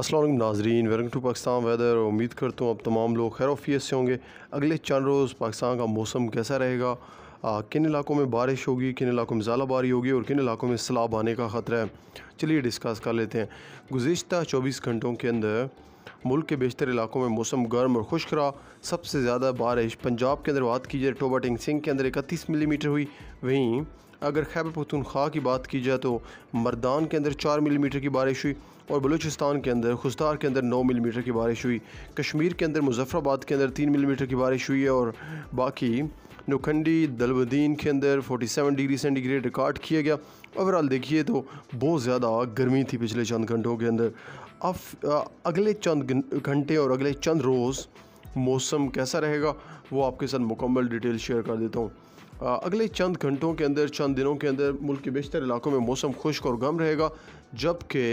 असलम नाजरीन welcome to Pakistan weather उम्मीद करता हूँ अब तमाम लोग खैरफियत से होंगे अगले चंद रोज़ पाकिस्तान का मौसम कैसा रहेगा किन इलाकों में बारिश होगी किन इलाकों में ज़्यादा बारी होगी और किन इलाकों में सैलाब आने का ख़तरा है चलिए डिस्कस कर लेते हैं गुज्त चौबीस घंटों के अंदर मुल्क के बेशतर इलाकों में मौसम गर्म और खुश्क रहा सबसे ज़्यादा बारिश पंजाब के अंदर बात की जाए टोबा टिंग सिंह के अंदर इकतीस मिलीमीटर हुई वहीं अगर खैबर पुतनख्वा की बात की जाए तो मरदान के अंदर चार मिलीमीटर की बारिश हुई और बलूचिस्तान के अंदर खुशदार के अंदर नौ मिलीमीटर की बारिश हुई कश्मीर के अंदर मुजफ्फराबाद के अंदर तीन मिलीमीटर की बारिश हुई है और बाकी नुखंडी दलबदीन के अंदर 47 डिग्री सेंटीग्रेड रिकॉर्ड किया गया ओवरऑल देखिए तो बहुत ज़्यादा गर्मी थी पिछले चंद घंटों के अंदर अब अगले चंद घंटे और अगले चंद रोज़ मौसम कैसा रहेगा वो आपके साथ मुकम्मल डिटेल शेयर कर देता हूँ अगले चंद घंटों के अंदर चंद दिनों के अंदर मुल्क के बेशतर इलाकों में मौसम खुश्क और गम रहेगा जबकि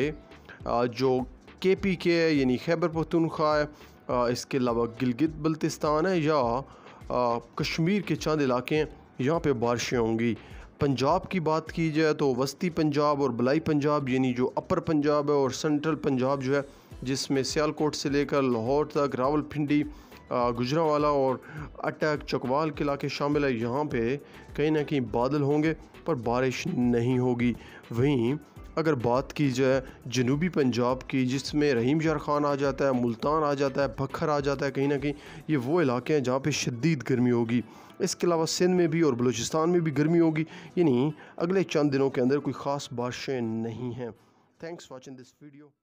जो के पी के है यानी खैबर पख्तूनख्वा है इसके अलावा गिलगित बल्तिस्तान है या कश्मीर के चंद इलाके हैं यहाँ पर बारिशें होंगी पंजाब की बात की जाए तो वस्ती पंजाब और बलाई पंजाब यानी जो अपर पंजाब है और सेंट्रल पंजाब जो है जिसमें सियालकोट से लेकर लाहौर तक रावलपिंडी गुजरावाला और अटक चकवाल के इलाके शामिल है यहाँ पे कहीं ना कहीं बादल होंगे पर बारिश नहीं होगी वहीं अगर बात की जाए जनूबी पंजाब की जिसमें रहीम शार खान आ जाता है मुल्तान आ जाता है भखर आ जाता है कहीं ना कहीं ये वो इलाके हैं जहाँ पर शदीद गर्मी होगी इसके अलावा सिंध में भी और बलूचिस्तान में भी गर्मी होगी यानी अगले चंद दिनों के अंदर कोई ख़ास बारिशें नहीं हैं थैंक्स वॉचिंग दिस वीडियो